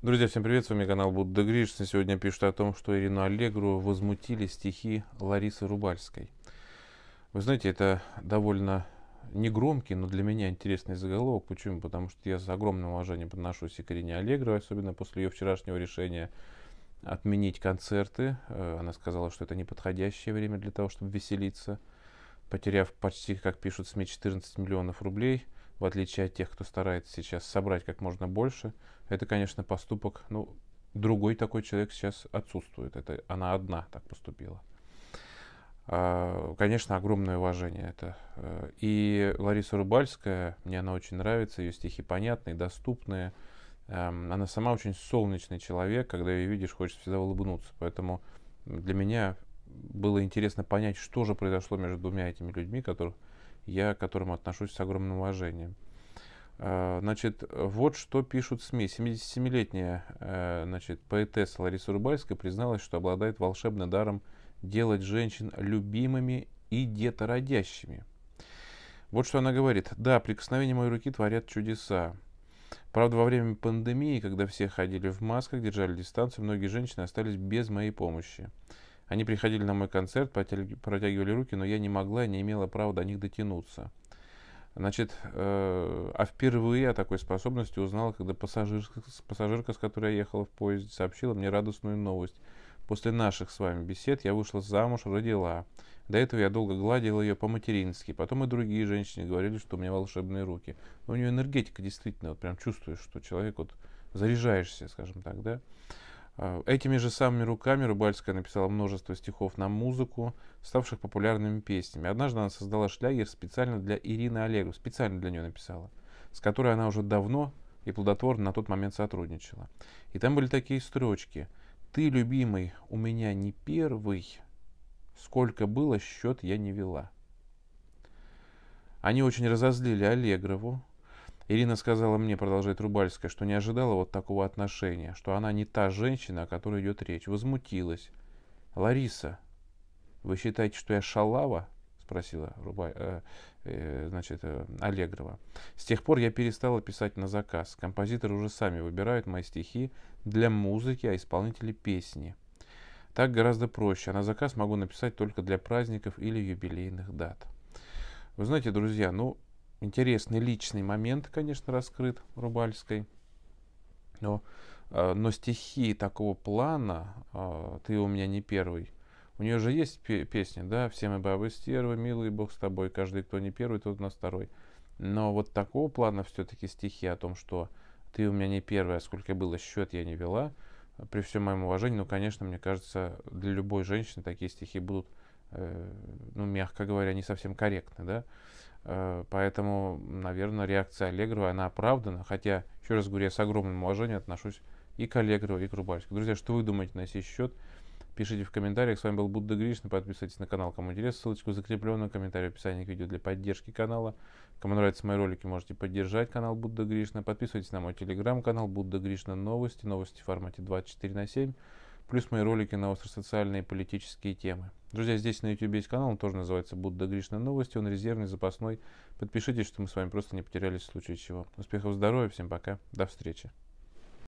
Друзья, всем привет, с вами канал Будда Гришин. Сегодня пишут о том, что Ирину Аллегру возмутили стихи Ларисы Рубальской. Вы знаете, это довольно негромкий, но для меня интересный заголовок. Почему? Потому что я с огромным уважением подношусь к Ирине Аллегровой, особенно после ее вчерашнего решения отменить концерты. Э, она сказала, что это неподходящее время для того, чтобы веселиться, потеряв почти, как пишут СМИ, 14 миллионов рублей – в отличие от тех, кто старается сейчас собрать как можно больше, это, конечно, поступок, ну, другой такой человек сейчас отсутствует. Это она одна так поступила. А, конечно, огромное уважение это. Э, и Лариса Рубальская, мне она очень нравится, ее стихи понятные, доступные. Эм, она сама очень солнечный человек, когда ее видишь, хочется всегда улыбнуться. Поэтому для меня было интересно понять, что же произошло между двумя этими людьми, которых я к которому отношусь с огромным уважением. А, значит, вот что пишут СМИ. 77-летняя э, значит, поэтесса Лариса Рубальская призналась, что обладает волшебным даром делать женщин любимыми и детородящими. Вот что она говорит. «Да, прикосновения моей руки творят чудеса. Правда, во время пандемии, когда все ходили в масках, держали дистанцию, многие женщины остались без моей помощи. Они приходили на мой концерт, протягивали руки, но я не могла и не имела права до них дотянуться. Значит, э, а впервые о такой способности узнала, когда пассажирка, пассажирка, с которой я ехала в поезде, сообщила мне радостную новость. После наших с вами бесед я вышла замуж, родила. До этого я долго гладила ее по-матерински. Потом и другие женщины говорили, что у меня волшебные руки. Но у нее энергетика действительно, вот прям чувствуешь, что человек вот заряжаешься, скажем так, да. А, этими же самыми руками Рубальская написала множество стихов на музыку, ставших популярными песнями. Однажды она создала шлягер специально для Ирины Олегов, специально для нее написала, с которой она уже давно и плодотворно на тот момент сотрудничала. И там были такие строчки. «Ты, любимый, у меня не первый, сколько было, счет я не вела». Они очень разозлили Аллегрову, Ирина сказала мне, продолжает Рубальская, что не ожидала вот такого отношения, что она не та женщина, о которой идет речь. Возмутилась. «Лариса, вы считаете, что я шалава?» спросила Руба, э, э, значит, э, Аллегрова. С тех пор я перестала писать на заказ. Композиторы уже сами выбирают мои стихи для музыки, а исполнители песни. Так гораздо проще, а на заказ могу написать только для праздников или юбилейных дат. Вы знаете, друзья, ну, интересный личный момент, конечно, раскрыт Рубальской. Но, э, но стихи такого плана э, «Ты у меня не первый» У нее же есть песня, да, «Все мы бабы стервы, милый Бог с тобой, каждый, кто не первый, тот у нас второй». Но вот такого плана все-таки стихи о том, что «Ты у меня не первая, сколько было счет, я не вела», при всем моем уважении, ну, конечно, мне кажется, для любой женщины такие стихи будут, э, ну, мягко говоря, не совсем корректны, да. Э, поэтому, наверное, реакция Аллегрова, она оправдана. Хотя, еще раз говорю, я с огромным уважением отношусь и к Аллегрову, и к Рубальскому. Друзья, что вы думаете на сей счет? Пишите в комментариях. С вами был Будда Гришна. Подписывайтесь на канал, кому интересно. Ссылочку закрепленную комментарий в описании к видео для поддержки канала. Кому нравятся мои ролики, можете поддержать канал Будда Гришна. Подписывайтесь на мой телеграм-канал Будда Гришна Новости. Новости в формате 24 на 7 плюс мои ролики на остросоциальные и политические темы. Друзья, здесь на YouTube есть канал, он тоже называется «Будда Гришна Новости», он резервный, запасной. Подпишитесь, чтобы мы с вами просто не потерялись в случае чего. Успехов, здоровья, всем пока, до встречи.